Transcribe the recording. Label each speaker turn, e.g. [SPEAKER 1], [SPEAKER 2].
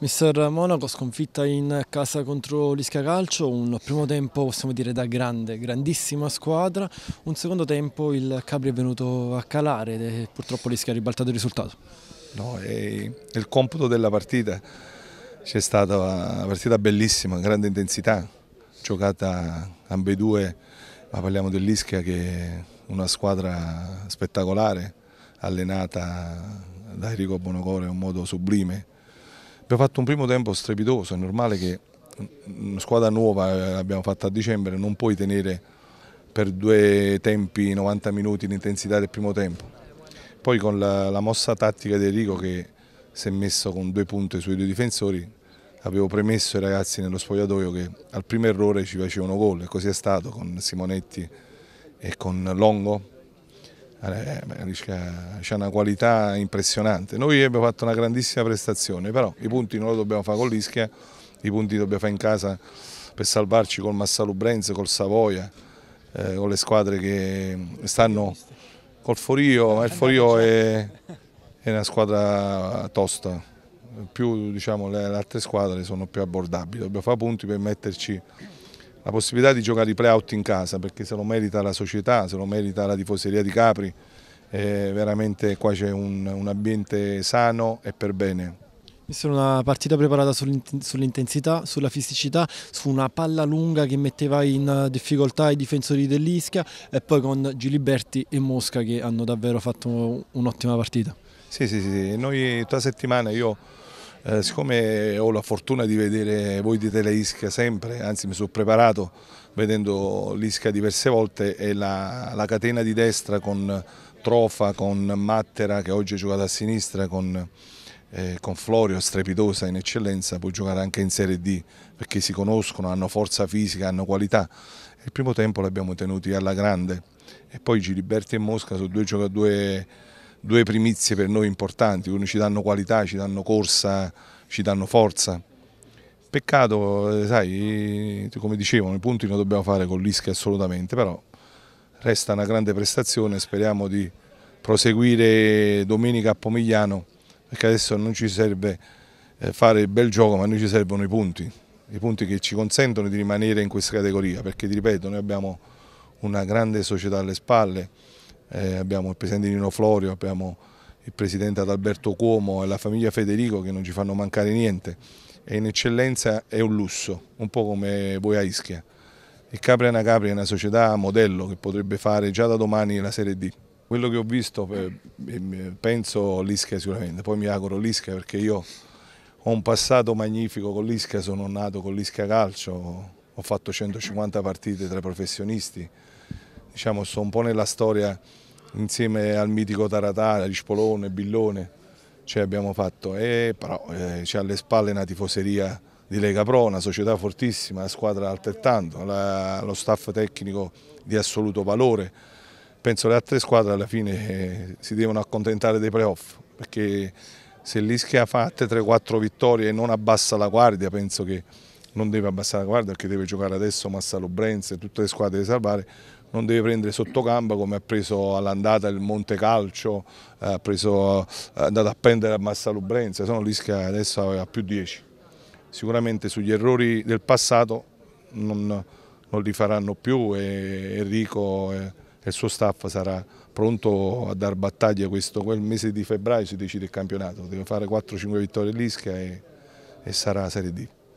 [SPEAKER 1] Mister Monaco sconfitta in casa contro l'Ischia Calcio, un primo tempo possiamo dire da grande, grandissima squadra, un secondo tempo il Capri è venuto a calare e purtroppo l'Ischia ha ribaltato il risultato. No, è il computo della partita, c'è stata una partita bellissima, grande intensità, giocata ambedue, ma parliamo dell'Ischia che è una squadra spettacolare, allenata da Enrico Bonocore in un modo sublime, Abbiamo fatto un primo tempo strepitoso, è normale che una squadra nuova, eh, l'abbiamo fatta a dicembre, non puoi tenere per due tempi 90 minuti l'intensità del primo tempo. Poi con la, la mossa tattica di Enrico che si è messo con due punte sui due difensori, avevo premesso i ragazzi nello spogliatoio che al primo errore ci facevano gol e così è stato con Simonetti e con Longo eh, c'è una qualità impressionante. Noi abbiamo fatto una grandissima prestazione, però i punti non lo dobbiamo fare con l'Ischia, i punti li dobbiamo fare in casa per salvarci col Massalubrenze, col Savoia, eh, con le squadre che stanno col Forio, ma il Forio è, è una squadra tosta, più diciamo, le altre squadre sono più abbordabili, dobbiamo fare punti per metterci la possibilità di giocare i play-out in casa perché se lo merita la società, se lo merita la tifoseria di Capri, eh, veramente qua c'è un, un, ambiente sano e per bene. Questa una partita preparata sull'intensità, sulla fisicità, su una palla lunga che metteva in eh, difficoltà i difensori dell'Ischia e poi con Giliberti e Mosca che hanno davvero fatto un'ottima partita. Sì, sì, sì, noi tutta settimana io eh, siccome ho la fortuna di vedere voi di Teleisca sempre, anzi mi sono preparato vedendo l'Isca diverse volte e la, la catena di destra con Trofa, con Mattera che oggi è giocata a sinistra, con... Eh, con Florio strepitosa in eccellenza, può giocare anche in Serie D perché si conoscono, hanno forza fisica, hanno qualità. Il primo tempo l'abbiamo tenuti alla grande e poi Giliberti e Mosca sono due, giocatori due primizie per noi importanti, quindi ci danno qualità, ci danno corsa, ci danno forza. Peccato, eh, sai, come dicevano, i punti non dobbiamo fare con l'Ischia assolutamente, però resta una grande prestazione, speriamo di proseguire domenica a Pomigliano, perché adesso non ci serve eh, fare il bel gioco, ma noi ci servono i punti, i punti che ci consentono di rimanere in questa categoria, perché ti ripeto, noi abbiamo una grande società alle spalle, eh, abbiamo il presidente Nino Florio, abbiamo il presidente Adalberto Cuomo e la famiglia Federico che non ci fanno mancare niente e in eccellenza è un lusso, un po' come voi a Ischia. Il Capriana Capri è una società modello che potrebbe fare già da domani la Serie D. Quello che ho visto, eh, eh, penso l'Ischia sicuramente, poi mi auguro l'Ischia perché io ho un passato magnifico con l'Ischia, sono nato con l'Ischia Calcio, ho fatto 150 partite tra professionisti, diciamo, sto un po' nella storia insieme al mitico Taratana, Rispolone, Billone, cioè abbiamo fatto, e, però eh, c'è alle spalle una tifoseria di Lega Pro, una società fortissima, la squadra altrettanto, la, lo staff tecnico di assoluto valore. Penso le altre squadre alla fine eh, si devono accontentare dei playoff, perché se l'Ischia fa 3-4 vittorie e non abbassa la guardia, penso che non deve abbassare la guardia perché deve giocare adesso Massalo Brenze, tutte le squadre deve salvare, non deve prendere sotto gamba come ha preso all'andata il Monte Calcio, eh, ha preso, eh, è andato a prendere a Massalo Brenze, sono l'Ischia adesso a più 10. Sicuramente sugli errori del passato non, non li faranno più e Enrico e, il suo staff sarà pronto a dar battaglia questo, quel mese di febbraio si decide il campionato, deve fare 4-5 vittorie all'Ischia e, e sarà Serie D.